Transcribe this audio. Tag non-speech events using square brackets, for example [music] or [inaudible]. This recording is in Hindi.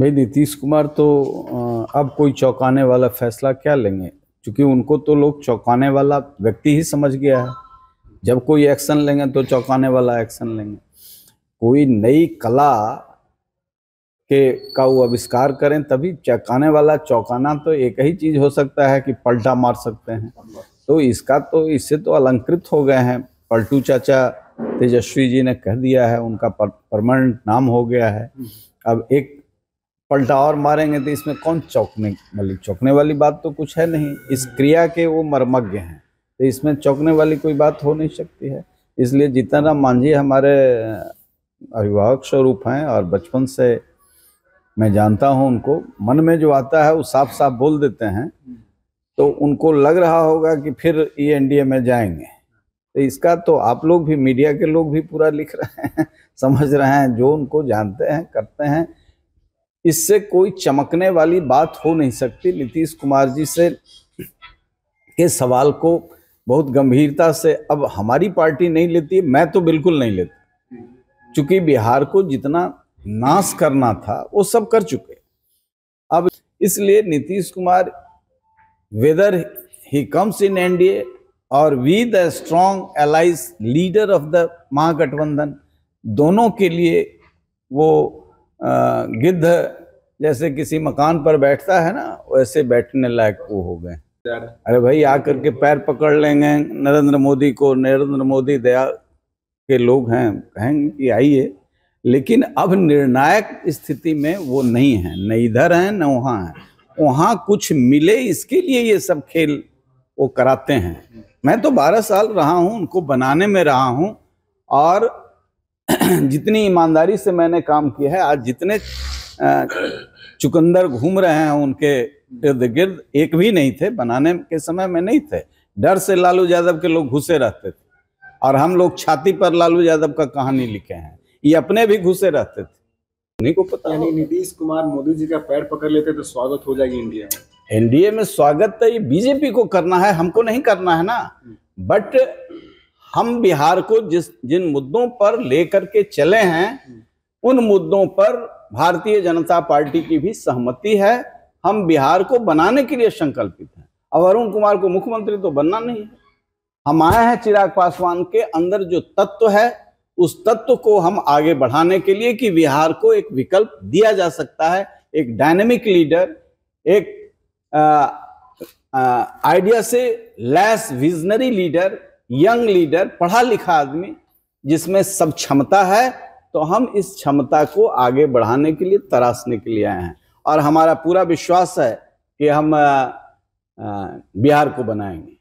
भाई नीतीश कुमार तो अब कोई चौंकाने वाला फैसला क्या लेंगे क्योंकि उनको तो लोग चौंकाने वाला व्यक्ति ही समझ गया है जब कोई एक्शन लेंगे तो चौंकाने वाला एक्शन लेंगे कोई नई कला के का वो आविष्कार करें तभी चौंकाने वाला चौंकाना तो एक ही चीज़ हो सकता है कि पलटा मार सकते हैं तो इसका तो इससे तो अलंकृत हो गए हैं पलटू चाचा तेजस्वी जी ने कह दिया है उनका परमानेंट नाम हो गया है अब एक पलटा और मारेंगे तो इसमें कौन चौंकने वाली मतलब चौंकने वाली बात तो कुछ है नहीं इस क्रिया के वो मर्मज्ञ हैं तो इसमें चौंकने वाली कोई बात हो नहीं सकती है इसलिए राम मांझी हमारे अभिभावक स्वरूप हैं और बचपन से मैं जानता हूं उनको मन में जो आता है वो साफ साफ बोल देते हैं तो उनको लग रहा होगा कि फिर ये ए में जाएंगे तो इसका तो आप लोग भी मीडिया के लोग भी पूरा लिख रहे हैं [laughs] समझ रहे हैं जो उनको जानते हैं करते हैं इससे कोई चमकने वाली बात हो नहीं सकती नीतीश कुमार जी से के सवाल को बहुत गंभीरता से अब हमारी पार्टी नहीं लेती मैं तो बिल्कुल नहीं लेती चूंकि बिहार को जितना नाश करना था वो सब कर चुके अब इसलिए Nitish Kumar whether he comes in NDA और we the strong allies leader of the Mahagathbandhan दोनों के लिए वो गिद्ध जैसे किसी मकान पर बैठता है ना वैसे बैठने लायक वो हो गए अरे भाई आकर के पैर पकड़ लेंगे नरेंद्र मोदी को नरेंद्र मोदी दया के लोग हैं कहेंगे कि आइए लेकिन अब निर्णायक स्थिति में वो नहीं है न इधर है न वहाँ हैं वहाँ कुछ मिले इसके लिए ये सब खेल वो कराते हैं मैं तो बारह साल रहा हूँ उनको बनाने में रहा हूँ और [clears throat] जितनी ईमानदारी से मैंने काम किया है आज जितने चुकंदर घूम रहे हैं उनके इर्द गिर्द एक भी नहीं थे बनाने के समय में नहीं थे डर से लालू यादव के लोग घुसे रहते थे और हम लोग छाती पर लालू यादव का कहानी लिखे हैं ये अपने भी घुसे रहते थे नहीं को पता यानी नीतीश कुमार मोदी जी का पैर पकड़ लेते तो स्वागत हो जाएगी इंडिया में एनडीए में स्वागत तो ये बीजेपी को करना है हमको नहीं करना है ना बट हम बिहार को जिस जिन मुद्दों पर लेकर के चले हैं हम्म। उन मुद्दों पर भारतीय जनता पार्टी की भी सहमति है हम बिहार को बनाने के लिए संकल्पित हैं अब अरुण कुमार को मुख्यमंत्री तो बनना नहीं है हम आए हैं चिराग पासवान के अंदर जो तत्व है उस तत्व को हम आगे बढ़ाने के लिए कि बिहार को एक विकल्प दिया जा सकता है एक डायनेमिक लीडर एक आइडिया से less visionary leader young leader पढ़ा लिखा आदमी जिसमें सब क्षमता है तो हम इस क्षमता को आगे बढ़ाने के लिए तराशने के लिए आए हैं और हमारा पूरा विश्वास है कि हम बिहार को बनाएंगे